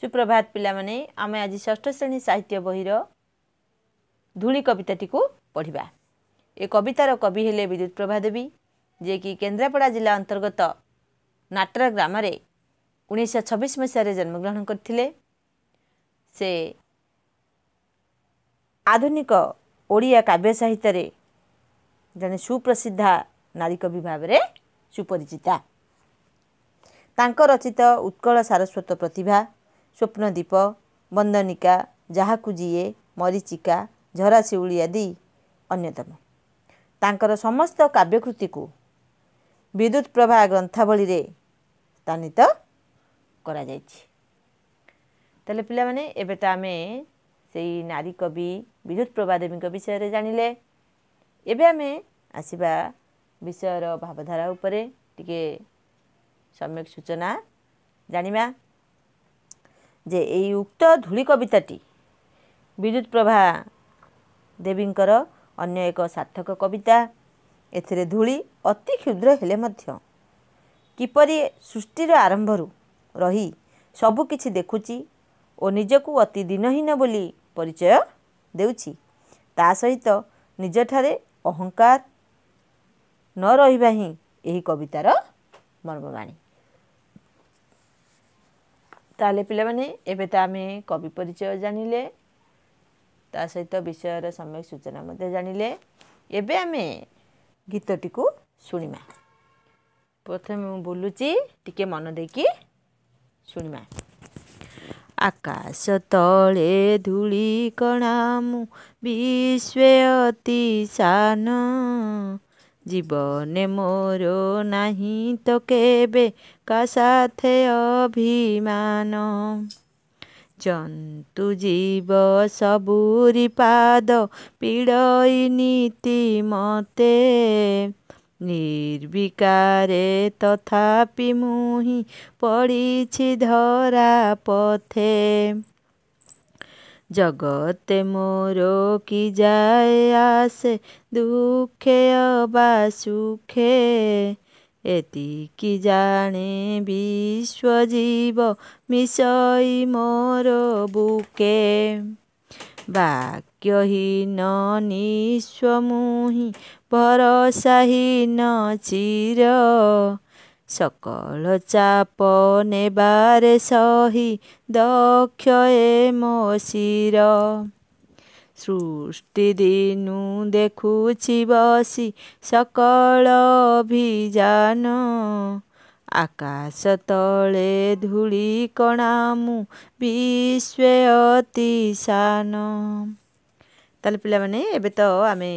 ସୁପ୍ରଭାତ ପିଲାମାନେ ଆମେ ଆଜି ଷଷ୍ଠ ଶ୍ରେଣୀ ସାହିତ୍ୟ ବହିର ଧୂଳି କବିତାଟିକୁ ପଢ଼ିବା ଏ କବିତାର କବି ହେଲେ ବିଦ୍ୟୁତ୍ ପ୍ରଭା ଦେବୀ ଯିଏକି କେନ୍ଦ୍ରାପଡ଼ା ଜିଲ୍ଲା ଅନ୍ତର୍ଗତ ନାଟ୍ରା ଗ୍ରାମରେ ଉଣେଇଶହ ଛବିଶ ମସିହାରେ ଜନ୍ମଗ୍ରହଣ କରିଥିଲେ ସେ ଆଧୁନିକ ଓଡ଼ିଆ କାବ୍ୟ ସାହିତ୍ୟରେ ଜଣେ ସୁପ୍ରସିଦ୍ଧା ନାରୀକବି ଭାବରେ ସୁପରିଚିତା ତାଙ୍କ ରଚିତ ଉତ୍କଳ ସାରସ୍ୱତ ପ୍ରତିଭା ସ୍ୱପ୍ନଦୀପ ବନ୍ଦନିକା ଯାହାକୁ ଯିଏ ମରିଚିକା ଝରାଶିଉଳି ଆଦି ଅନ୍ୟତମ ତାଙ୍କର ସମସ୍ତ କାବ୍ୟକୃତିକୁ ବିଦ୍ୟୁତ୍ ପ୍ରଭା ଗ୍ରନ୍ଥାବଳୀରେ ସ୍ଥାନିତ କରାଯାଇଛି ତାହେଲେ ପିଲାମାନେ ଏବେ ତ ଆମେ ସେଇ ନାରୀ କବି ବିଦ୍ୟୁତ୍ ପ୍ରଭା ଦେବୀଙ୍କ ବିଷୟରେ ଜାଣିଲେ ଏବେ ଆମେ ଆସିବା ବିଷୟର ଭାବଧାରା ଉପରେ ଟିକେ ସମ୍ୟକ ସୂଚନା ଜାଣିବା ଯେ ଏଇ ଉକ୍ତ ଧୂଳି କବିତାଟି ବିଦ୍ୟୁତ୍ ପ୍ରଭା ଦେବୀଙ୍କର ଅନ୍ୟ ଏକ ସାର୍ଥକ କବିତା ଏଥିରେ ଧୂଳି ଅତି କ୍ଷୁଦ୍ର ହେଲେ ମଧ୍ୟ କିପରି ସୃଷ୍ଟିର ଆରମ୍ଭରୁ ରହି ସବୁକିଛି ଦେଖୁଛି ଓ ନିଜକୁ ଅତି ଦିନହୀନ ବୋଲି ପରିଚୟ ଦେଉଛି ତା ସହିତ ନିଜଠାରେ ଅହଙ୍କାର ନ ରହିବା ହିଁ ଏହି କବିତାର ମର୍ମବାଣୀ ତାହେଲେ ପିଲାମାନେ ଏବେ ତ ଆମେ କବି ପରିଚୟ ଜାଣିଲେ ତା ସହିତ ବିଷୟର ସମ୍ୟକ ସୂଚନା ମଧ୍ୟ ଜାଣିଲେ ଏବେ ଆମେ ଗୀତଟିକୁ ଶୁଣିବା ପ୍ରଥମେ ମୁଁ ବୁଲୁଛି ଟିକେ ମନ ଦେଇକି ଶୁଣିବା ଆକାଶ ତଳେ ଧୂଳି କଣା ମୁଁ ବିଶ୍ୱେ ଅତି ସାନ জীবনে মোর নাহি তো কেবে কাসাথে অভিমান জন্তু জীব সবুরি পাদ পিড়ই নীতি মতে নির্বিকারে তথাপি মুহি পড়িছি ধরা পথে জগতে মোর কি যায় আসে দুঃখে অবা সুখে এতিকি জানে বিশ্বজীব মিশই মোর বুকে বাক্যহীন নিঃস্বমুহি ভরসাহীন চির ସକଳ ଚାପ ନେବାରେ ସହି ଦକ୍ଷ ଏ ମୋ ଶିର ସୃଷ୍ଟି ଦିନୁ ଦେଖୁଛି ବସି ସକଳ ଅଭିଯାନ ଆକାଶ ତଳେ ଧୂଳି କଣା ମୁଁ ବିଶ୍ୱେ ଅତି ସାନ ତାହେଲେ ପିଲାମାନେ ଏବେ ତ ଆମେ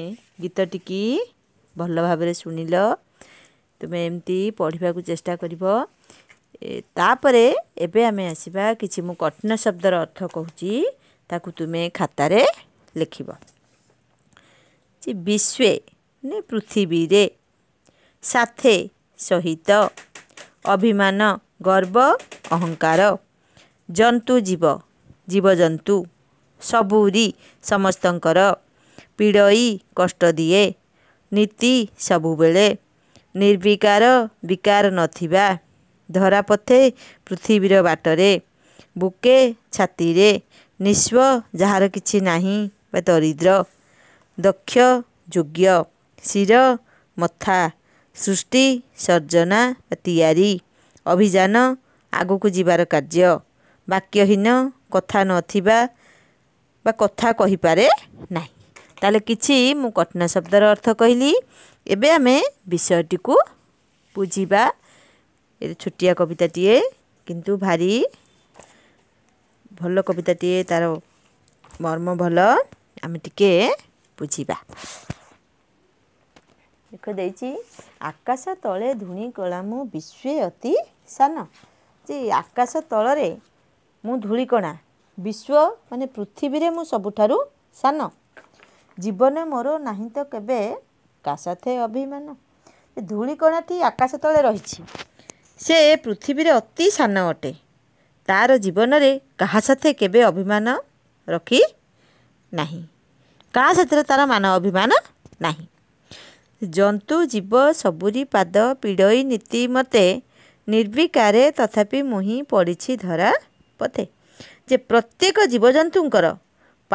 ଗୀତଟିକି ଭଲ ଭାବରେ ଶୁଣିଲ ତୁମେ ଏମିତି ପଢ଼ିବାକୁ ଚେଷ୍ଟା କରିବ ତାପରେ ଏବେ ଆମେ ଆସିବା କିଛି ମୁଁ କଠିନ ଶବ୍ଦର ଅର୍ଥ କହୁଛି ତାକୁ ତୁମେ ଖାତାରେ ଲେଖିବ ଯେ ବିଶ୍ୱେ ମାନେ ପୃଥିବୀରେ ସାଥେ ସହିତ ଅଭିମାନ ଗର୍ବ ଅହଙ୍କାର ଜନ୍ତୁ ଜୀବ ଜୀବଜନ୍ତୁ ସବୁରି ସମସ୍ତଙ୍କର ପିଡ଼ଇ କଷ୍ଟ ଦିଏ ନୀତି ସବୁବେଳେ ନିର୍ବିକାର ବିକାର ନଥିବା ଧରାପଥେ ପୃଥିବୀର ବାଟରେ ବୁକେ ଛାତିରେ ନିଶ୍ୱ ଯାହାର କିଛି ନାହିଁ ବା ଦରିଦ୍ର ଦକ୍ଷ ଯୋଗ୍ୟ ଶିର ମଥା ସୃଷ୍ଟି ସର୍ଜନା ବା ତିଆରି ଅଭିଯାନ ଆଗକୁ ଯିବାର କାର୍ଯ୍ୟ ବାକ୍ୟହୀନ କଥା ନଥିବା ବା କଥା କହିପାରେ ନାହିଁ ତାହେଲେ କିଛି ମୁଁ କଠିନ ଶବ୍ଦର ଅର୍ଥ କହିଲି ଏବେ ଆମେ ବିଷୟଟିକୁ ବୁଝିବା ଏ ଛୋଟିଆ କବିତାଟିଏ କିନ୍ତୁ ଭାରି ଭଲ କବିତାଟିଏ ତା'ର ମର୍ମ ଭଲ ଆମେ ଟିକେ ବୁଝିବା ଦେଖ ଦେଇଛି ଆକାଶ ତଳେ ଧୂଣି କଳା ମୁଁ ବିଶ୍ୱେ ଅତି ସାନ ଯେ ଆକାଶ ତଳରେ ମୁଁ ଧୂଳିକଣା ବିଶ୍ୱ ମାନେ ପୃଥିବୀରେ ମୁଁ ସବୁଠାରୁ ସାନ ଜୀବନ ମୋର ନାହିଁ ତ କେବେ କାଶାଥେ ଅଭିମାନ ଏ ଧୂଳିକଣାଟି ଆକାଶ ତଳେ ରହିଛି ସେ ପୃଥିବୀରେ ଅତି ସାନ ଅଟେ ତାର ଜୀବନରେ କାହା ସାଥେ କେବେ ଅଭିମାନ ରଖି ନାହିଁ କାହା ସାଥିରେ ତାର ମାନ ଅଭିମାନ ନାହିଁ ଜନ୍ତୁ ଜୀବ ସବୁରି ପାଦ ପିଡ଼ଇ ନୀତି ମୋତେ ନିର୍ବିକାରେ ତଥାପି ମୁଁ ହିଁ ପଡ଼ିଛି ଧରା ପଥେ ଯେ ପ୍ରତ୍ୟେକ ଜୀବଜନ୍ତୁଙ୍କର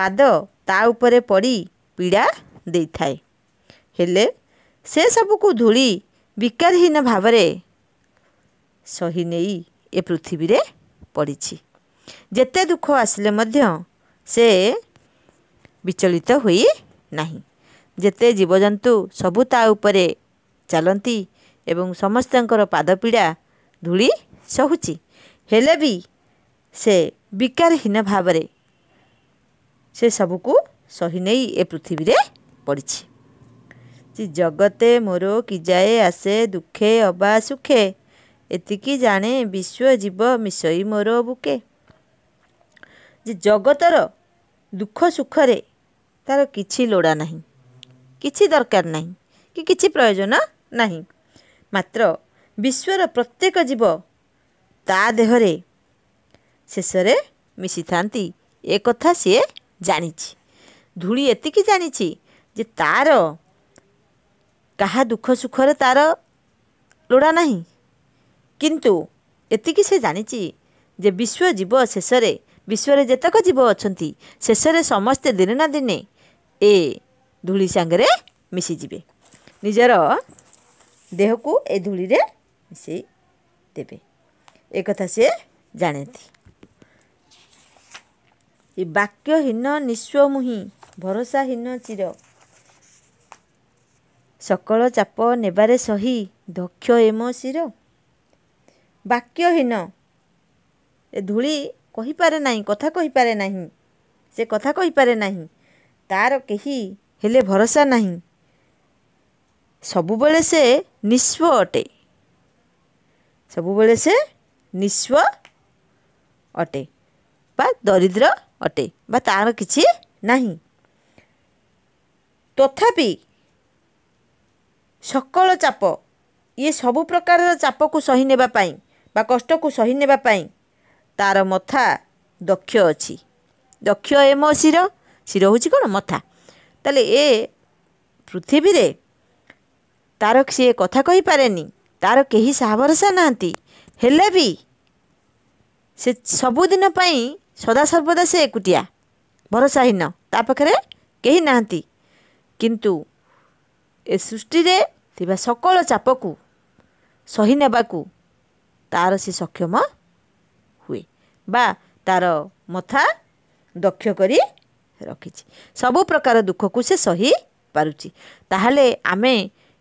ପାଦ ତା ଉପରେ ପଡ଼ି ପୀଡ଼ା ଦେଇଥାଏ ହେଲେ ସେ ସବୁକୁ ଧୂଳି ବିକାରହୀନ ଭାବରେ ସହି ନେଇ ଏ ପୃଥିବୀରେ ପଡ଼ିଛି ଯେତେ ଦୁଃଖ ଆସିଲେ ମଧ୍ୟ ସେ ବିଚଳିତ ହୋଇ ନାହିଁ ଯେତେ ଜୀବଜନ୍ତୁ ସବୁ ତା ଉପରେ ଚାଲନ୍ତି ଏବଂ ସମସ୍ତଙ୍କର ପାଦ ପୀଡ଼ା ଧୂଳି ସହୁଛି ହେଲେ ବି ସେ ବିକାରହୀନ ଭାବରେ ସେ ସବୁକୁ ସହି ନେଇ ଏ ପୃଥିବୀରେ ପଡ଼ିଛି ଯେ ଜଗତେ ମୋର କି ଯାଏ ଆସେ ଦୁଃଖେ ଅବା ସୁଖେ ଏତିକି ଜାଣେ ବିଶ୍ୱ ଜୀବ ମିଶଇ ମୋର ବୁକେ ଯେ ଜଗତର ଦୁଃଖ ସୁଖରେ ତା'ର କିଛି ଲୋଡ଼ା ନାହିଁ କିଛି ଦରକାର ନାହିଁ କି କିଛି ପ୍ରୟୋଜନ ନାହିଁ ମାତ୍ର ବିଶ୍ୱର ପ୍ରତ୍ୟେକ ଜୀବ ତା ଦେହରେ ଶେଷରେ ମିଶିଥାନ୍ତି ଏ କଥା ସିଏ ଜାଣିଛି ଧୂଳି ଏତିକି ଜାଣିଛି ଯେ ତା'ର କାହା ଦୁଃଖ ସୁଖରେ ତା'ର ଲୋଡ଼ା ନାହିଁ କିନ୍ତୁ ଏତିକି ସେ ଜାଣିଛି ଯେ ବିଶ୍ୱ ଜୀବ ଶେଷରେ ବିଶ୍ୱରେ ଯେତେକ ଜୀବ ଅଛନ୍ତି ଶେଷରେ ସମସ୍ତେ ଦିନେ ନା ଦିନେ ଏ ଧୂଳି ସାଙ୍ଗରେ ମିଶିଯିବେ ନିଜର ଦେହକୁ ଏ ଧୂଳିରେ ମିଶାଇ ଦେବେ ଏକଥା ସେ ଜାଣନ୍ତି ବାକ୍ୟହୀନ ନିଶ୍ୱ ମୁହିଁ ଭରସାହୀନ ଚିର ସକଳ ଚାପ ନେବାରେ ସହି ଦକ୍ଷ ଏମ ଶିର ବାକ୍ୟହୀନ ଏ ଧୂଳି କହିପାରେ ନାହିଁ କଥା କହିପାରେ ନାହିଁ ସେ କଥା କହିପାରେ ନାହିଁ ତାର କେହି ହେଲେ ଭରସା ନାହିଁ ସବୁବେଳେ ସେ ନିଶ୍ୱ ଅଟେ ସବୁବେଳେ ସେ ନିଶ୍ୱ ଅଟେ ବା ଦରିଦ୍ର ଅଟେ ବା ତାର କିଛି ନାହିଁ ତଥାପି ସକଳ ଚାପ ଇଏ ସବୁ ପ୍ରକାରର ଚାପକୁ ସହି ନେବା ପାଇଁ ବା କଷ୍ଟକୁ ସହି ନେବା ପାଇଁ ତା'ର ମଥା ଦକ୍ଷ ଅଛି ଦକ୍ଷ ଏମ ଶିର ଶିର ହେଉଛି କ'ଣ ମଥା ତାହେଲେ ଏ ପୃଥିବୀରେ ତା'ର ସିଏ କଥା କହିପାରେନି ତା'ର କେହି ସାହା ଭରସା ନାହାନ୍ତି ହେଲେ ବି ସେ ସବୁଦିନ ପାଇଁ ସଦାସର୍ବଦା ସେ ଏକୁଟିଆ ଭରସାହୀନ ତା ପାଖରେ କେହି ନାହାନ୍ତି କିନ୍ତୁ ଏ ସୃଷ୍ଟିରେ ଥିବା ସକଳ ଚାପକୁ ସହି ନେବାକୁ ତା'ର ସେ ସକ୍ଷମ ହୁଏ ବା ତା'ର ମଥା ଦକ୍ଷ କରି ରଖିଛି ସବୁ ପ୍ରକାର ଦୁଃଖକୁ ସେ ସହି ପାରୁଛି ତାହେଲେ ଆମେ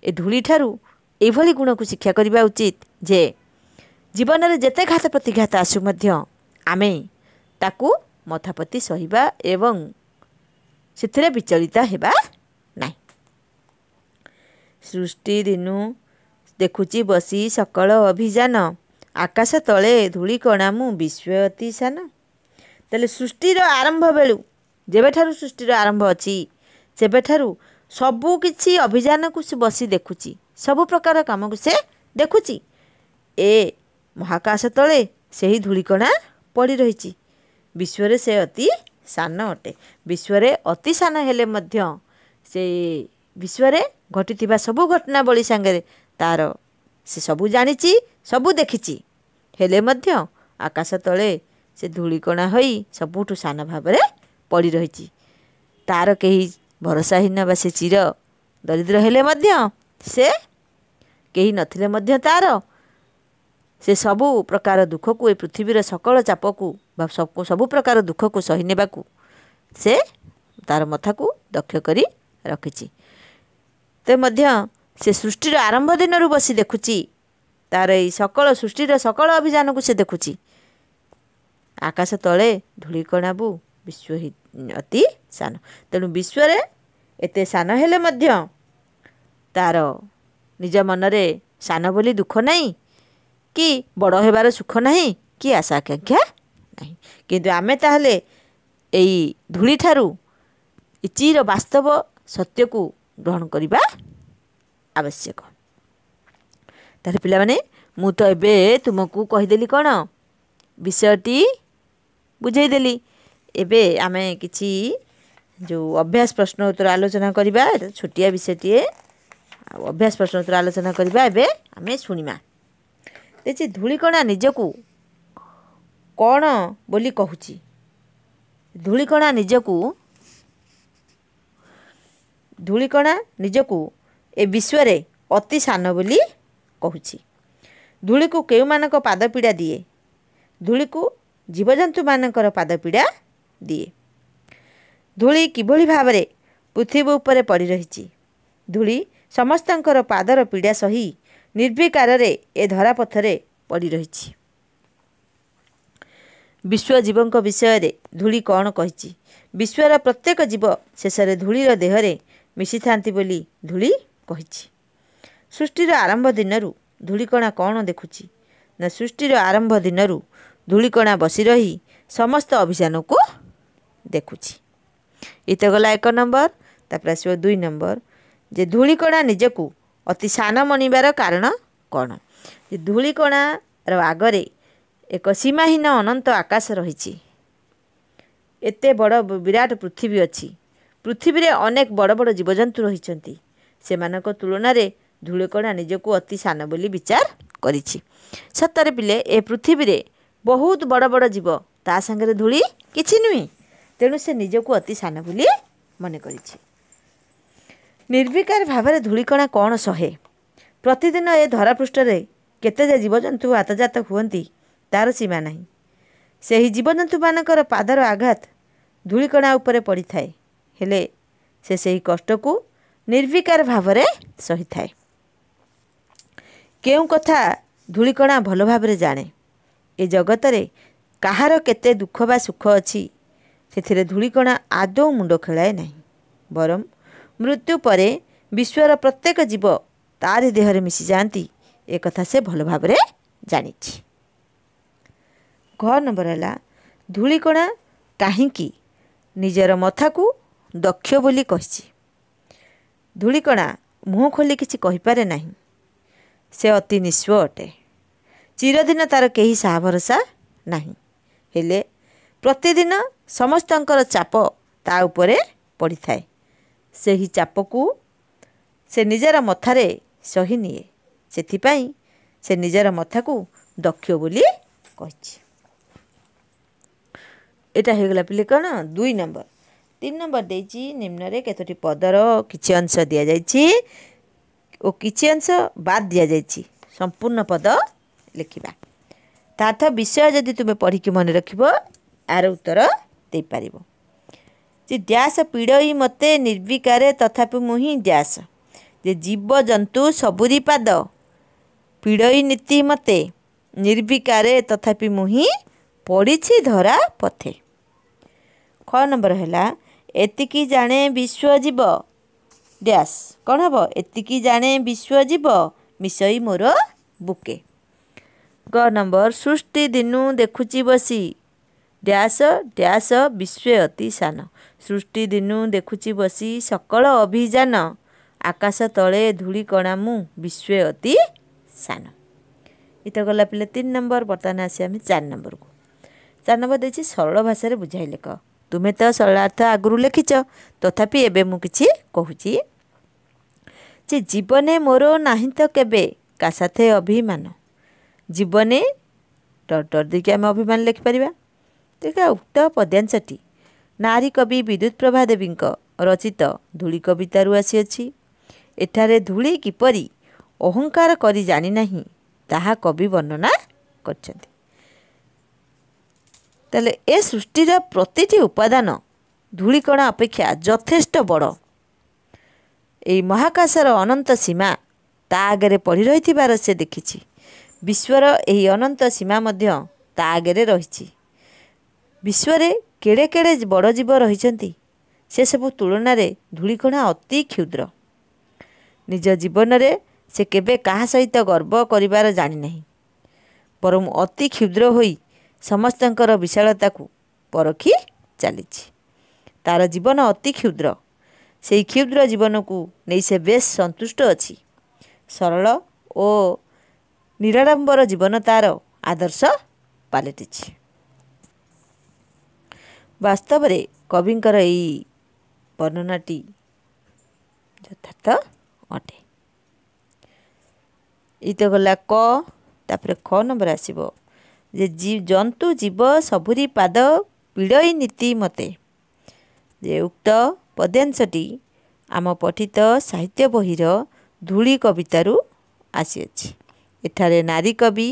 ଏ ଧୂଳିଠାରୁ ଏଭଳି ଗୁଣକୁ ଶିକ୍ଷା କରିବା ଉଚିତ ଯେ ଜୀବନରେ ଯେତେ ଘାତ ପ୍ରତିଘାତ ଆସୁ ମଧ୍ୟ ଆମେ ତାକୁ ମଥାପତି ସହିବା ଏବଂ ସେଥିରେ ବିଚଳିତ ହେବା ସୃଷ୍ଟି ଦିନୁ ଦେଖୁଛି ବସି ସକଳ ଅଭିଯାନ ଆକାଶ ତଳେ ଧୂଳି କଣା ମୁଁ ବିଶ୍ୱ ଅତି ସାନ ତାହେଲେ ସୃଷ୍ଟିର ଆରମ୍ଭ ବେଳୁ ଯେବେଠାରୁ ସୃଷ୍ଟିର ଆରମ୍ଭ ଅଛି ସେବେଠାରୁ ସବୁ କିଛି ଅଭିଯାନକୁ ସେ ବସି ଦେଖୁଛି ସବୁ ପ୍ରକାର କାମକୁ ସେ ଦେଖୁଛି ଏ ମହାକାଶ ତଳେ ସେହି ଧୂଳିକଣା ପଡ଼ି ରହିଛି ବିଶ୍ୱରେ ସେ ଅତି ସାନ ଅଟେ ବିଶ୍ୱରେ ଅତି ସାନ ହେଲେ ମଧ୍ୟ ସେ ବିଶ୍ୱରେ ଘଟିଥିବା ସବୁ ଘଟଣାବଳୀ ସାଙ୍ଗରେ ତା'ର ସେ ସବୁ ଜାଣିଛି ସବୁ ଦେଖିଛି ହେଲେ ମଧ୍ୟ ଆକାଶ ତଳେ ସେ ଧୂଳିକଣା ହୋଇ ସବୁଠୁ ସାନ ଭାବରେ ପଡ଼ି ରହିଛି ତା'ର କେହି ଭରସାହୀନ ବା ସେ ଚିର ଦରିଦ୍ର ହେଲେ ମଧ୍ୟ ସେ କେହି ନଥିଲେ ମଧ୍ୟ ତା'ର ସେ ସବୁ ପ୍ରକାର ଦୁଃଖକୁ ଏ ପୃଥିବୀର ସକଳ ଚାପକୁ ବା ସବୁ ପ୍ରକାର ଦୁଃଖକୁ ସହି ନେବାକୁ ସେ ତା'ର ମଥାକୁ ଦକ୍ଷ କରି ରଖିଛି ସତ୍ତ୍ୱେ ମଧ୍ୟ ସେ ସୃଷ୍ଟିର ଆରମ୍ଭ ଦିନରୁ ବସି ଦେଖୁଛି ତା'ର ଏଇ ସକଳ ସୃଷ୍ଟିର ସକଳ ଅଭିଯାନକୁ ସେ ଦେଖୁଛି ଆକାଶ ତଳେ ଧୂଳିକଣାବୁ ବିଶ୍ୱ ଅତି ସାନ ତେଣୁ ବିଶ୍ୱରେ ଏତେ ସାନ ହେଲେ ମଧ୍ୟ ତା'ର ନିଜ ମନରେ ସାନ ବୋଲି ଦୁଃଖ ନାହିଁ କି ବଡ଼ ହେବାର ସୁଖ ନାହିଁ କି ଆଶା ଆକାଂକ୍ଷା ନାହିଁ କିନ୍ତୁ ଆମେ ତାହେଲେ ଏଇ ଧୂଳିଠାରୁ ଇଚିର ବାସ୍ତବ ସତ୍ୟକୁ ଗ୍ରହଣ କରିବା ଆବଶ୍ୟକ ତାହେଲେ ପିଲାମାନେ ମୁଁ ତ ଏବେ ତୁମକୁ କହିଦେଲି କ'ଣ ବିଷୟଟି ବୁଝେଇଦେଲି ଏବେ ଆମେ କିଛି ଯେଉଁ ଅଭ୍ୟାସ ପ୍ରଶ୍ନ ଉତ୍ତର ଆଲୋଚନା କରିବା ଏଇଟା ଛୋଟିଆ ବିଷୟଟିଏ ଆଉ ଅଭ୍ୟାସ ପ୍ରଶ୍ନ ଉତ୍ତର ଆଲୋଚନା କରିବା ଏବେ ଆମେ ଶୁଣିବା ଯେ ଧୂଳିକଣା ନିଜକୁ କ'ଣ ବୋଲି କହୁଛି ଧୂଳିକଣା ନିଜକୁ ଧୂଳିକଣା ନିଜକୁ ଏ ବିଶ୍ୱରେ ଅତି ସାନ ବୋଲି କହୁଛି ଧୂଳିକୁ କେଉଁମାନଙ୍କ ପାଦ ପୀଡ଼ା ଦିଏ ଧୂଳିକୁ ଜୀବଜନ୍ତୁମାନଙ୍କର ପାଦପୀଡ଼ା ଦିଏ ଧୂଳି କିଭଳି ଭାବରେ ପୃଥିବୀ ଉପରେ ପଡ଼ି ରହିଛି ଧୂଳି ସମସ୍ତଙ୍କର ପାଦର ପୀଡ଼ା ସହି ନିର୍ବିକାରରେ ଏ ଧରାପଥରେ ପଡ଼ି ରହିଛି ବିଶ୍ୱଜୀବଙ୍କ ବିଷୟରେ ଧୂଳି କ'ଣ କହିଛି ବିଶ୍ୱର ପ୍ରତ୍ୟେକ ଜୀବ ଶେଷରେ ଧୂଳିର ଦେହରେ ମିଶିଥାନ୍ତି ବୋଲି ଧୂଳି କହିଛି ସୃଷ୍ଟିର ଆରମ୍ଭ ଦିନରୁ ଧୂଳିକଣା କ'ଣ ଦେଖୁଛି ନା ସୃଷ୍ଟିର ଆରମ୍ଭ ଦିନରୁ ଧୂଳିକଣା ବସି ରହି ସମସ୍ତ ଅଭିଯାନକୁ ଦେଖୁଛି ଏ ଗଲା ଏକ ନମ୍ବର ତାପରେ ଆସିବ ଦୁଇ ନମ୍ବର ଯେ ଧୂଳିକଣା ନିଜକୁ ଅତି ସାନ ମଣିବାର କାରଣ କ'ଣ ଯେ ଧୂଳିକଣାର ଆଗରେ ଏକ ସୀମାହୀନ ଅନନ୍ତ ଆକାଶ ରହିଛି ଏତେ ବଡ଼ ବିରାଟ ପୃଥିବୀ ଅଛି ପୃଥିବୀରେ ଅନେକ ବଡ଼ ବଡ଼ ଜୀବଜନ୍ତୁ ରହିଛନ୍ତି ସେମାନଙ୍କ ତୁଳନାରେ ଧୂଳିକଣା ନିଜକୁ ଅତି ସାନ ବୋଲି ବିଚାର କରିଛି ସତରେ ପିଲେ ଏ ପୃଥିବୀରେ ବହୁତ ବଡ଼ ବଡ଼ ଜୀବ ତା ସାଙ୍ଗରେ ଧୂଳି କିଛି ନୁହେଁ ତେଣୁ ସେ ନିଜକୁ ଅତି ସାନ ବୋଲି ମନେ କରିଛି ନିର୍ବିକାର ଭାବରେ ଧୂଳିକଣା କ'ଣ ସହେ ପ୍ରତିଦିନ ଏ ଧରାପୃଷ୍ଠରେ କେତେ ଯେ ଜୀବଜନ୍ତୁ ଆତଜାତ ହୁଅନ୍ତି ତା'ର ସୀମା ନାହିଁ ସେହି ଜୀବଜନ୍ତୁମାନଙ୍କର ପାଦର ଆଘାତ ଧୂଳିକଣା ଉପରେ ପଡ଼ିଥାଏ ହେଲେ ସେ ସେହି କଷ୍ଟକୁ ନିର୍ବିକାର ଭାବରେ ସହିଥାଏ କେଉଁ କଥା ଧୂଳିକଣା ଭଲ ଭାବରେ ଜାଣେ ଏ ଜଗତରେ କାହାର କେତେ ଦୁଃଖ ବା ସୁଖ ଅଛି ସେଥିରେ ଧୂଳିକଣା ଆଦୌ ମୁଣ୍ଡ ଖେଳାଏ ନାହିଁ ବରଂ ମୃତ୍ୟୁ ପରେ ବିଶ୍ୱର ପ୍ରତ୍ୟେକ ଜୀବ ତାରି ଦେହରେ ମିଶିଯାଆନ୍ତି ଏକଥା ସେ ଭଲ ଭାବରେ ଜାଣିଛି ଘ ନମ୍ବର ହେଲା ଧୂଳିକଣା କାହିଁକି ନିଜର ମଥାକୁ ଦକ୍ଷ ବୋଲି କହିଛି ଧୂଳିକଣା ମୁହଁ ଖୋଲି କିଛି କହିପାରେ ନାହିଁ ସେ ଅତି ନିଶ୍ୱ ଅଟେ ଚିରଦିନ ତା'ର କେହି ସାହା ଭରସା ନାହିଁ ହେଲେ ପ୍ରତିଦିନ ସମସ୍ତଙ୍କର ଚାପ ତା ଉପରେ ପଡ଼ିଥାଏ ସେହି ଚାପକୁ ସେ ନିଜର ମଥାରେ ସହି ନିଏ ସେଥିପାଇଁ ସେ ନିଜର ମଥାକୁ ଦକ୍ଷ ବୋଲି କହିଛି ଏଇଟା ହେଇଗଲା ପିଲେ କ'ଣ ଦୁଇ ନମ୍ବର ତିନି ନମ୍ବର ଦେଇଛି ନିମ୍ନରେ କେତୋଟି ପଦର କିଛି ଅଂଶ ଦିଆଯାଇଛି ଓ କିଛି ଅଂଶ ବାଦ୍ ଦିଆଯାଇଛି ସମ୍ପୂର୍ଣ୍ଣ ପଦ ଲେଖିବା ତାର୍ଥ ବିଷୟ ଯଦି ତୁମେ ପଢ଼ିକି ମନେ ରଖିବ ଏହାର ଉତ୍ତର ଦେଇପାରିବ ଯେ ଦ୍ୟାସ ପିଡ଼ଇ ମୋତେ ନିର୍ବିକାରେ ତଥାପି ମୁଁ ହିଁ ଦ୍ୟାସ ଯେ ଜୀବଜନ୍ତୁ ସବୁରି ପାଦ ପିଡ଼ଇ ନୀତି ମୋତେ ନିର୍ବିକାରେ ତଥାପି ମୁଁ ହିଁ ପଡ଼ିଛି ଧରା ପଥେ ଖ ନମ୍ବର ହେଲା ଏତିକି ଜାଣେ ବିଶ୍ୱ ଜୀବ ଡ୍ୟାସ୍ କ'ଣ ହେବ ଏତିକି ଜାଣେ ବିଶ୍ୱ ଜୀବ ମିଶାଇ ମୋର ବୁକେ ଗ ନମ୍ବର ସୃଷ୍ଟି ଦିନୁ ଦେଖୁଛି ବସି ଡ୍ୟାସ୍ ଡ୍ୟାସ୍ ବିଶ୍ୱେ ଅତି ସାନ ସୃଷ୍ଟି ଦିନୁ ଦେଖୁଛି ବସି ସକଳ ଅଭିଯାନ ଆକାଶ ତଳେ ଧୂଳି କଣା ମୁଁ ବିଶ୍ୱେ ଅତି ସାନ ଏଇଟା ଗଲା ପିଲା ତିନି ନମ୍ବର ବର୍ତ୍ତମାନ ଆସିବା ଆମେ ଚାରି ନମ୍ବରକୁ ଚାରି ନମ୍ବର ଦେଇଛି ସରଳ ଭାଷାରେ ବୁଝାଇଲେ କହ ତୁମେ ତ ସରଳାର୍ଥ ଆଗରୁ ଲେଖିଛ ତଥାପି ଏବେ ମୁଁ କିଛି କହୁଛି ଯେ ଜୀବନେ ମୋର ନାହିଁ ତ କେବେ କାସାଥେ ଅଭିମାନ ଜୀବନେ ଡର ଦେଇକି ଆମେ ଅଭିମାନ ଲେଖିପାରିବା ଦେଖିବା ଉକ୍ତ ପଦ୍ୟାଂଶଟି ନାରୀ କବି ବିଦ୍ୟୁତ୍ ପ୍ରଭା ଦେବୀଙ୍କ ରଚିତ ଧୂଳି କବିତାରୁ ଆସିଅଛି ଏଠାରେ ଧୂଳି କିପରି ଅହଙ୍କାର କରି ଜାଣିନାହିଁ ତାହା କବି ବର୍ଣ୍ଣନା କରିଛନ୍ତି ତାହେଲେ ଏ ସୃଷ୍ଟିର ପ୍ରତିଟି ଉପାଦାନ ଧୂଳିକଣା ଅପେକ୍ଷା ଯଥେଷ୍ଟ ବଡ଼ ଏଇ ମହାକାଶର ଅନନ୍ତ ସୀମା ତା ଆଗରେ ପଡ଼ି ରହିଥିବାର ସେ ଦେଖିଛି ବିଶ୍ୱର ଏହି ଅନନ୍ତ ସୀମା ମଧ୍ୟ ତା ଆଗରେ ରହିଛି ବିଶ୍ୱରେ କେଡ଼େ କେଡ଼େ ବଡ଼ ଜୀବ ରହିଛନ୍ତି ସେସବୁ ତୁଳନାରେ ଧୂଳିକଣା ଅତି କ୍ଷୁଦ୍ର ନିଜ ଜୀବନରେ ସେ କେବେ କାହା ସହିତ ଗର୍ବ କରିବାର ଜାଣିନାହିଁ ବରଂ ଅତି କ୍ଷୁଦ୍ର ହୋଇ ସମସ୍ତଙ୍କର ବିଶାଳତାକୁ ପରଖି ଚାଲିଛି ତା'ର ଜୀବନ ଅତି କ୍ଷୁଦ୍ର ସେହି କ୍ଷୁଦ୍ର ଜୀବନକୁ ନେଇ ସେ ବେଶ ସନ୍ତୁଷ୍ଟ ଅଛି ସରଳ ଓ ନିରାଡ଼ମ୍ବର ଜୀବନ ତା'ର ଆଦର୍ଶ ପାଲଟିଛି ବାସ୍ତବରେ କବିଙ୍କର ଏଇ ବର୍ଣ୍ଣନାଟି ଯଥାର୍ଥ ଅଟେ ଏଇ ତ ଗଲା କ ତାପରେ ଖ ନମ୍ବର ଆସିବ ଯେ ଜନ୍ତୁ ଜୀବ ସବୁରି ପାଦ ପିଡ଼ଇ ନୀତି ମତେ ଯେ ଉକ୍ତ ପଦ୍ୟାଂଶଟି ଆମ ପଠିତ ସାହିତ୍ୟ ବହିର ଧୂଳି କବିତାରୁ ଆସିଅଛି ଏଠାରେ ନାରୀ କବି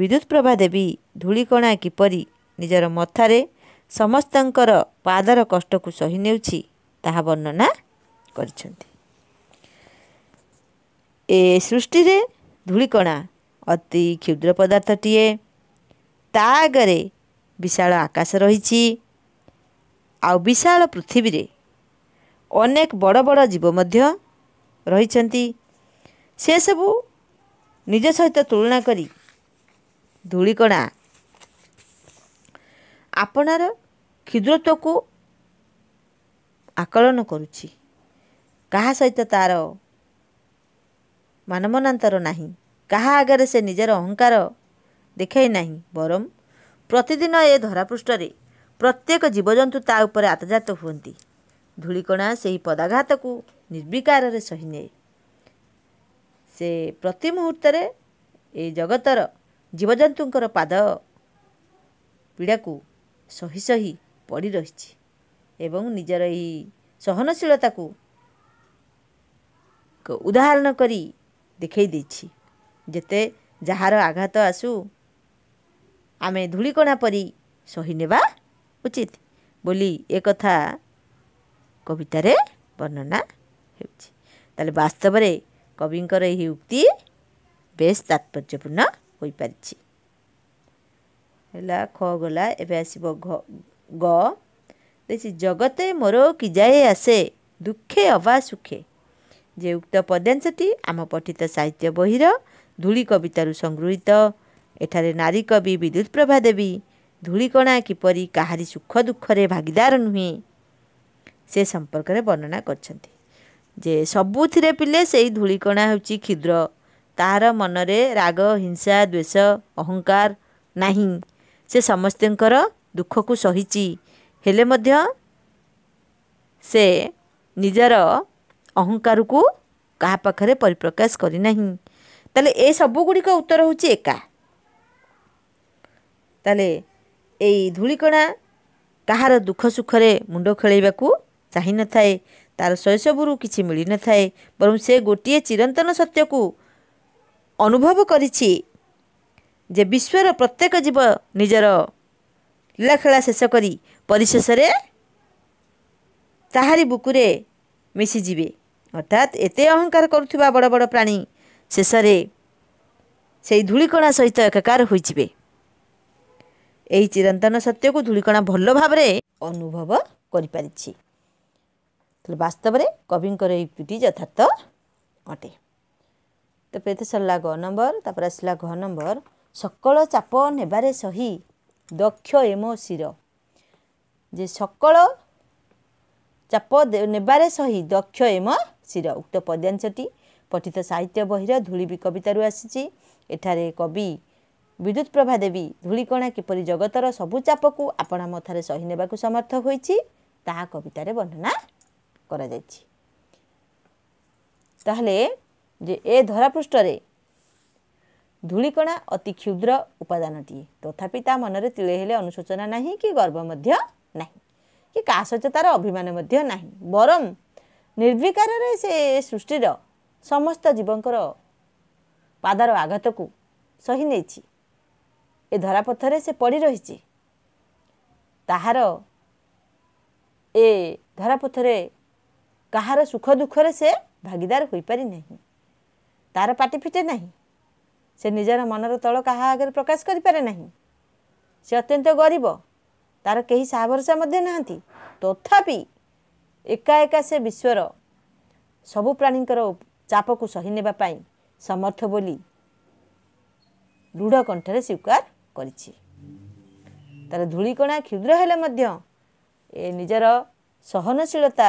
ବିଦ୍ୟୁତ୍ ପ୍ରଭା ଦେବୀ ଧୂଳିକଣା କିପରି ନିଜର ମଥାରେ ସମସ୍ତଙ୍କର ପାଦର କଷ୍ଟକୁ ସହି ନେଉଛି ତାହା ବର୍ଣ୍ଣନା କରିଛନ୍ତି ଏ ସୃଷ୍ଟିରେ ଧୂଳିକଣା ଅତି କ୍ଷୁଦ୍ର ପଦାର୍ଥଟିଏ ତା ଆଗରେ ବିଶାଳ ଆକାଶ ରହିଛି ଆଉ ବିଶାଳ ପୃଥିବୀରେ ଅନେକ ବଡ଼ ବଡ଼ ଜୀବ ମଧ୍ୟ ରହିଛନ୍ତି ସେସବୁ ନିଜ ସହିତ ତୁଳନା କରି ଧୂଳିକଣା ଆପଣାର କ୍ଷୁଦ୍ରତ୍ୱକୁ ଆକଳନ କରୁଛି କାହା ସହିତ ତା'ର ମାନମନାନ୍ତର ନାହିଁ କାହା ଆଗରେ ସେ ନିଜର ଅହଙ୍କାର ଦେଖାଇ ନାହିଁ ବରଂ ପ୍ରତିଦିନ ଏ ଧରାପୃଷ୍ଠରେ ପ୍ରତ୍ୟେକ ଜୀବଜନ୍ତୁ ତା ଉପରେ ଆତଜାତ ହୁଅନ୍ତି ଧୂଳିକଣା ସେହି ପଦାଘାତକୁ ନିର୍ବିକାରରେ ସହିନିଏ ସେ ପ୍ରତି ମୁହୂର୍ତ୍ତରେ ଏ ଜଗତର ଜୀବଜନ୍ତୁଙ୍କର ପାଦ ପୀଡ଼ାକୁ ସହି ସହି ପଡ଼ି ରହିଛି ଏବଂ ନିଜର ଏହି ସହନଶୀଳତାକୁ ଉଦାହରଣ କରି ଦେଖାଇ ଦେଇଛି ଯେତେ ଯାହାର ଆଘାତ ଆସୁ ଆମେ ଧୂଳିକଣା ପରି ସହିନେବା ଉଚିତ ବୋଲି ଏକଥା କବିତାରେ ବର୍ଣ୍ଣନା ହେଉଛି ତାହେଲେ ବାସ୍ତବରେ କବିଙ୍କର ଏହି ଉକ୍ତି ବେଶ୍ ତାତ୍ପର୍ଯ୍ୟପୂର୍ଣ୍ଣ ହୋଇପାରିଛି ହେଲା ଖ ଗଲା ଏବେ ଆସିବ ଘ ଗ ଦେଇଛି ଜଗତେ ମୋର କିଯାଏ ଆସେ ଦୁଃଖେ ଅବା ସୁଖେ ଯେ ଉକ୍ତ ପଦ୍ୟାଂଶଟି ଆମ ପଠିତ ସାହିତ୍ୟ ବହିର ଧୂଳି କବିତାରୁ ସଂଗୃହୀତ ଏଠାରେ ନାରୀ କବି ବିଦ୍ୟୁତ୍ ପ୍ରଭା ଦେବୀ ଧୂଳିକଣା କିପରି କାହାରି ସୁଖ ଦୁଃଖରେ ଭାଗିଦାର ନୁହେଁ ସେ ସମ୍ପର୍କରେ ବର୍ଣ୍ଣନା କରିଛନ୍ତି ଯେ ସବୁଥିରେ ପିଲେ ସେଇ ଧୂଳିକଣା ହେଉଛି କ୍ଷୁଦ୍ର ତାହାର ମନରେ ରାଗ ହିଂସା ଦ୍ୱେଷ ଅହଙ୍କାର ନାହିଁ ସେ ସମସ୍ତଙ୍କର ଦୁଃଖକୁ ସହିଛି ହେଲେ ମଧ୍ୟ ସେ ନିଜର ଅହଙ୍କାରକୁ କାହା ପାଖରେ ପରିପ୍ରକାଶ କରିନାହିଁ ତାହେଲେ ଏସବୁ ଗୁଡ଼ିକ ଉତ୍ତର ହେଉଛି ଏକା ତାହେଲେ ଏଇ ଧୂଳିକଣା କାହାର ଦୁଃଖ ସୁଖରେ ମୁଣ୍ଡ ଖେଳେଇବାକୁ ଚାହିଁନଥାଏ ତା'ର ଶୈଶବରୁ କିଛି ମିଳିନଥାଏ ବରଂ ସେ ଗୋଟିଏ ଚିରନ୍ତନ ସତ୍ୟକୁ ଅନୁଭବ କରିଛି ଯେ ବିଶ୍ୱର ପ୍ରତ୍ୟେକ ଜୀବ ନିଜର ଲୀଳାଖେଳା ଶେଷ କରି ପରିଶେଷରେ ତାହାରି ବୁକୁରେ ମିଶିଯିବେ ଅର୍ଥାତ୍ ଏତେ ଅହଙ୍କାର କରୁଥିବା ବଡ଼ ବଡ଼ ପ୍ରାଣୀ ଶେଷରେ ସେଇ ଧୂଳିକଣା ସହିତ ଏକାକାର ହୋଇଯିବେ ଏହି ଚିରନ୍ତନ ସତ୍ୟକୁ ଧୂଳିକଣା ଭଲ ଭାବରେ ଅନୁଭବ କରିପାରିଛି ବାସ୍ତବରେ କବିଙ୍କର ଏହି କୃତି ଯଥାର୍ଥ ଅଟେ ତ ପେତେ ସରିଲା ଗ ନମ୍ବର ତାପରେ ଆସିଲା ଘ ନମ୍ବର ସକଳ ଚାପ ନେବାରେ ସହି ଦକ୍ଷ ଏମ ଶିର ଯେ ସକଳ ଚାପ ନେବାରେ ସହି ଦକ୍ଷ ଏମ ଶିର ଉକ୍ତ ପଦ୍ୟାଂଶଟି ପଠିତ ସାହିତ୍ୟ ବହିର ଧୂଳି ବି କବିତାରୁ ଆସିଛି ଏଠାରେ କବି ବିଦ୍ୟୁତ୍ ପ୍ରଭା ଦେବୀ ଧୂଳିକଣା କିପରି ଜଗତର ସବୁ ଚାପକୁ ଆପଣା ମଥାରେ ସହି ନେବାକୁ ସମର୍ଥ ହୋଇଛି ତାହା କବିତାରେ ବର୍ଣ୍ଣନା କରାଯାଇଛି ତାହେଲେ ଯେ ଏ ଧରାପୃଷ୍ଠରେ ଧୂଳିକଣା ଅତି କ୍ଷୁଦ୍ର ଉପାଦାନଟିଏ ତଥାପି ତା ମନରେ ତିଳେ ହେଲେ ଅନୁଶୋଚନା ନାହିଁ କି ଗର୍ବ ମଧ୍ୟ ନାହିଁ କି କାହା ସହିତ ତାର ଅଭିମାନ ମଧ୍ୟ ନାହିଁ ବରଂ ନିର୍ବିକାରରେ ସେ ସୃଷ୍ଟିର ସମସ୍ତ ଜୀବଙ୍କର ପାଦାର ଆଘାତକୁ ସହି ନେଇଛି ଏ ଧରାପଥରେ ସେ ପଡ଼ି ରହିଛି ତାହାର ଏ ଧରାପଥରେ କାହାର ସୁଖ ଦୁଃଖରେ ସେ ଭାଗିଦାର ହୋଇପାରି ନାହିଁ ତାର ପାଟି ଫିଟେ ନାହିଁ ସେ ନିଜର ମନର ତଳ କାହା ଆଗରେ ପ୍ରକାଶ କରିପାରେ ନାହିଁ ସେ ଅତ୍ୟନ୍ତ ଗରିବ ତାର କେହି ସାହା ଭରସା ମଧ୍ୟ ନାହାନ୍ତି ତଥାପି ଏକା ଏକା ସେ ବିଶ୍ୱର ସବୁ ପ୍ରାଣୀଙ୍କର ଚାପକୁ ସହି ନେବା ପାଇଁ ସମର୍ଥ ବୋଲି ଦୃଢ଼ କଣ୍ଠରେ ସ୍ୱୀକାର କରିଛି ତା'ର ଧୂଳିକଣା କ୍ଷୁଦ୍ର ହେଲେ ମଧ୍ୟ ଏ ନିଜର ସହନଶୀଳତା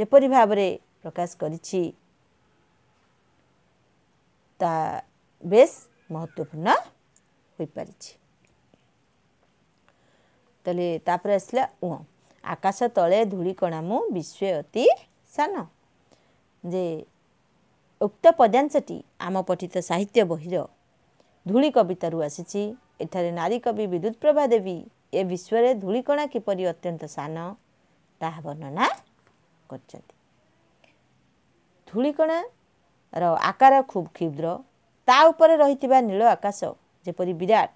ଯେପରି ଭାବରେ ପ୍ରକାଶ କରିଛି ତା ବେଶ ମହତ୍ଵପୂର୍ଣ୍ଣ ହୋଇପାରିଛି ତାହେଲେ ତାପରେ ଆସିଲା ଉଁ ଆକାଶ ତଳେ ଧୂଳିକଣା ମୁଁ ବିଶ୍ୱେ ଅତି ସାନ ଯେ ଉକ୍ତ ପଦାଂଶଟି ଆମ ପଠିତ ସାହିତ୍ୟ ବହିର ଧୂଳି କବିତାରୁ ଆସିଛି ଏଠାରେ ନାରୀ କବି ବିଦ୍ୟୁତ୍ ପ୍ରଭା ଦେବୀ ଏ ବିଶ୍ୱରେ ଧୂଳିକଣା କିପରି ଅତ୍ୟନ୍ତ ସାନ ତାହା ବର୍ଣ୍ଣନା କରିଛନ୍ତି ଧୂଳିକଣାର ଆକାର ଖୁବ୍ କ୍ଷୁଦ୍ର ତା ଉପରେ ରହିଥିବା ନୀଳ ଆକାଶ ଯେପରି ବିରାଟ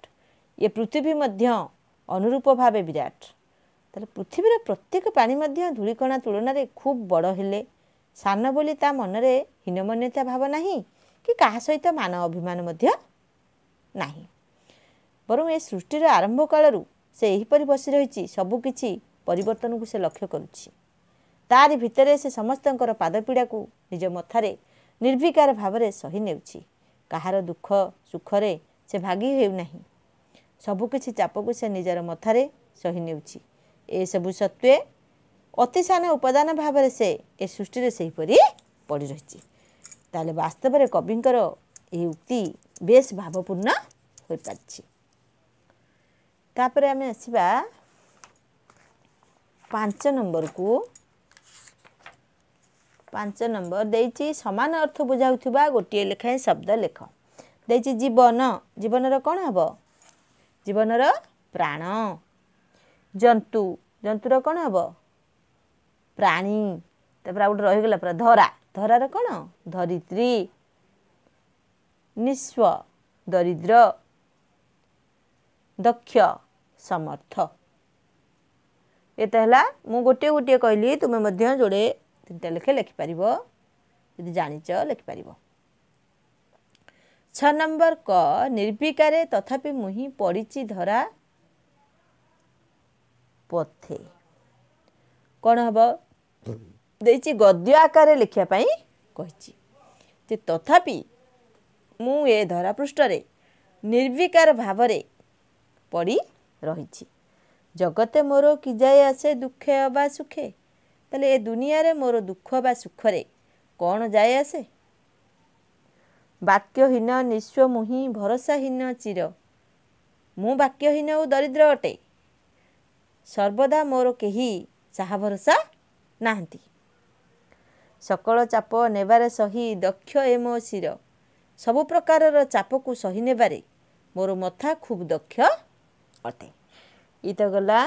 ଏ ପୃଥିବୀ ମଧ୍ୟ ଅନୁରୂପ ଭାବେ ବିରାଟ ତାହେଲେ ପୃଥିବୀର ପ୍ରତ୍ୟେକ ପ୍ରାଣୀ ମଧ୍ୟ ଧୂଳିକଣା ତୁଳନାରେ ଖୁବ୍ ବଡ଼ ହେଲେ ସାନ ବୋଲି ତା ମନରେ ହୀନମନ୍ୟତା ଭାବ ନାହିଁ କି କାହା ସହିତ ମାନ ଅଭିମାନ ମଧ୍ୟ ନାହିଁ ବରଂ ଏ ସୃଷ୍ଟିର ଆରମ୍ଭ କାଳରୁ ସେ ଏହିପରି ବସି ରହିଛି ସବୁକିଛି ପରିବର୍ତ୍ତନକୁ ସେ ଲକ୍ଷ୍ୟ କରୁଛି ତାରି ଭିତରେ ସେ ସମସ୍ତଙ୍କର ପାଦପୀଡ଼ାକୁ ନିଜ ମଥାରେ ନିର୍ଭିକାର ଭାବରେ ସହି ନେଉଛି କାହାର ଦୁଃଖ ସୁଖରେ ସେ ଭାଗି ହେଉନାହିଁ ସବୁକିଛି ଚାପକୁ ସେ ନିଜର ମଥାରେ ସହି ନେଉଛି ଏସବୁ ସତ୍ତ୍ୱେ ଅତିସାନ ଉପାଦାନ ଭାବରେ ସେ ଏ ସୃଷ୍ଟିରେ ସେହିପରି ପଡ଼ି ରହିଛି ତାହେଲେ ବାସ୍ତବରେ କବିଙ୍କର ଏହି ଉକ୍ତି ବେଶ ଭାବପୂର୍ଣ୍ଣ ହୋଇପାରିଛି ତାପରେ ଆମେ ଆସିବା ପାଞ୍ଚ ନମ୍ବରକୁ ପାଞ୍ଚ ନମ୍ବର ଦେଇଛି ସମାନ ଅର୍ଥ ବୁଝାଉଥିବା ଗୋଟିଏ ଲେଖାଏଁ ଶବ୍ଦ ଲେଖ ଦେଇଛି ଜୀବନ ଜୀବନର କ'ଣ ହେବ ଜୀବନର ପ୍ରାଣ ଜନ୍ତୁ ଜନ୍ତୁର କ'ଣ ହେବ ପ୍ରାଣୀ ତାପରେ ଆଉ ଗୋଟେ ରହିଗଲା ପୁରା ଧରା ଧରାର କ'ଣ ଧରିତ୍ରୀ ନିଶ୍ୱ ଦରିଦ୍ର ଦକ୍ଷ ସମର୍ଥ ଏତେ ହେଲା ମୁଁ ଗୋଟିଏ ଗୋଟିଏ କହିଲି ତୁମେ ମଧ୍ୟ ଯୋଡ଼େ ତିନିଟା ଲେଖେ ଲେଖିପାରିବ ଯଦି ଜାଣିଛ ଲେଖିପାରିବ ଛଅ ନମ୍ବର କ ନିର୍ଭିକାରେ ତଥାପି ମୁଁ ହିଁ ପଡ଼ିଛି ଧରା ପଥେ କ'ଣ ହେବ ଦେଇଛି ଗଦ୍ୟ ଆକାରରେ ଲେଖିବା ପାଇଁ କହିଛି ଯେ ତଥାପି ମୁଁ ଏ ଧରାପୃଷ୍ଠରେ ନିର୍ବିକାର ଭାବରେ ପଡ଼ି ରହିଛି ଜଗତେ ମୋର କି ଯାଏ ଆସେ ଦୁଃଖେ ବା ସୁଖେ ତାହେଲେ ଏ ଦୁନିଆରେ ମୋର ଦୁଃଖ ବା ସୁଖରେ କ'ଣ ଯାଏ ଆସେ ବାକ୍ୟହୀନ ନିଶ୍ୱ ମୁହିଁ ଭରସାହୀନ ଚିର ମୁଁ ବାକ୍ୟହୀନ ଓ ଦରିଦ୍ର ଅଟେ ସର୍ବଦା ମୋର କେହି ଚାହା ଭରସା ନାହାନ୍ତି ସକଳ ଚାପ ନେବାରେ ସହି ଦକ୍ଷ ଏ ମୋ ଶିର ସବୁ ପ୍ରକାରର ଚାପକୁ ସହି ନେବାରେ ମୋର ମଥା ଖୁବ୍ ଦକ୍ଷ ଅଟେ ଇ ତ ଗଲା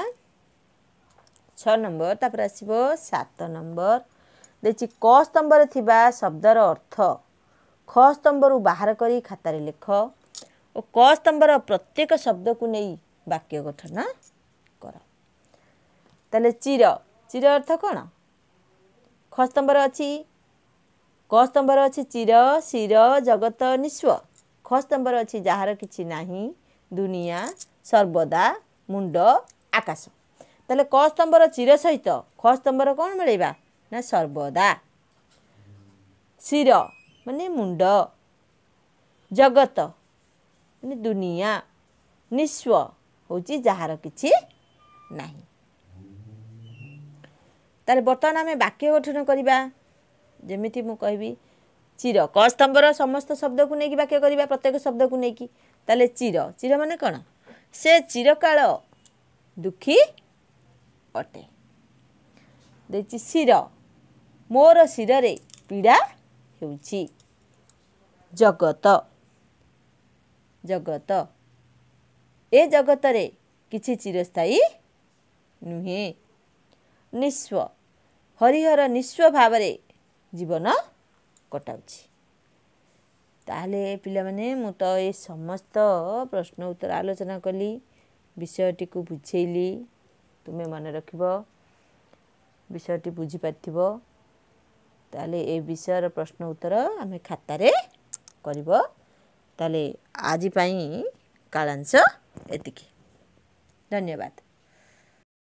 ଛଅ ନମ୍ବର ତାପରେ ଆସିବ ସାତ ନମ୍ବର ଦେଇଛି କ ସ୍ତମ୍ଭରେ ଥିବା ଶବ୍ଦର ଅର୍ଥ ଖ ସ୍ତମ୍ଭରୁ ବାହାର କରି ଖାତାରେ ଲେଖ ଓ କ ସ୍ତମ୍ଭର ପ୍ରତ୍ୟେକ ଶବ୍ଦକୁ ନେଇ ବାକ୍ୟ ଗଠନ କର ତାହେଲେ ଚିର ଚିର ଅର୍ଥ କ'ଣ ଖ ସ୍ତମ୍ଭରେ ଅଛି କ ସ୍ତମ୍ଭର ଅଛି ଚିର ଶିର ଜଗତ ନିଶ୍ୱ ଖ ସ୍ତମ୍ଭର ଅଛି ଯାହାର କିଛି ନାହିଁ ଦୁନିଆ ସର୍ବଦା ମୁଣ୍ଡ ଆକାଶ ତାହେଲେ କ ସ୍ତମ୍ଭର ଚିର ସହିତ ଖ ସ୍ତମ୍ଭର କ'ଣ ମିଳିବା ନା ସର୍ବଦା ଶିର ମାନେ ମୁଣ୍ଡ ଜଗତ ମାନେ ଦୁନିଆ ନିଶ୍ୱ ହେଉଛି ଯାହାର କିଛି ନାହିଁ ତାହେଲେ ବର୍ତ୍ତମାନ ଆମେ ବାକ୍ୟ ଗଠନ କରିବା ଯେମିତି ମୁଁ କହିବି ଚିର କ ସ୍ତମ୍ଭର ସମସ୍ତ ଶବ୍ଦକୁ ନେଇକି ବାକ୍ୟ କରିବା ପ୍ରତ୍ୟେକ ଶବ୍ଦକୁ ନେଇକି ତାହେଲେ ଚିର ଚିର ମାନେ କ'ଣ ସେ ଚିରକାଳ ଦୁଃଖୀ ଅଟେ ଦେଇଛି ଶିର ମୋର ଶିରରେ ପୀଡ଼ା ହେଉଛି ଜଗତ ଜଗତ ଏ ଜଗତରେ କିଛି ଚିରସ୍ଥାୟୀ ନୁହେଁ ନିଶ୍ୱ ହରିହର ନିଶ୍ୱ ଭାବରେ ଜୀବନ କଟାଉଛି ତାହେଲେ ପିଲାମାନେ ମୁଁ ତ ଏ ସମସ୍ତ ପ୍ରଶ୍ନ ଉତ୍ତର ଆଲୋଚନା କଲି ବିଷୟଟିକୁ ବୁଝେଇଲି ତୁମେ ମନେ ରଖିବ ବିଷୟଟି ବୁଝିପାରିଥିବ ତାହେଲେ ଏ ବିଷୟର ପ୍ରଶ୍ନ ଉତ୍ତର ଆମେ ଖାତାରେ କରିବ ତାହେଲେ ଆଜି ପାଇଁ କାଳାଂଶ ଏତିକି ଧନ୍ୟବାଦ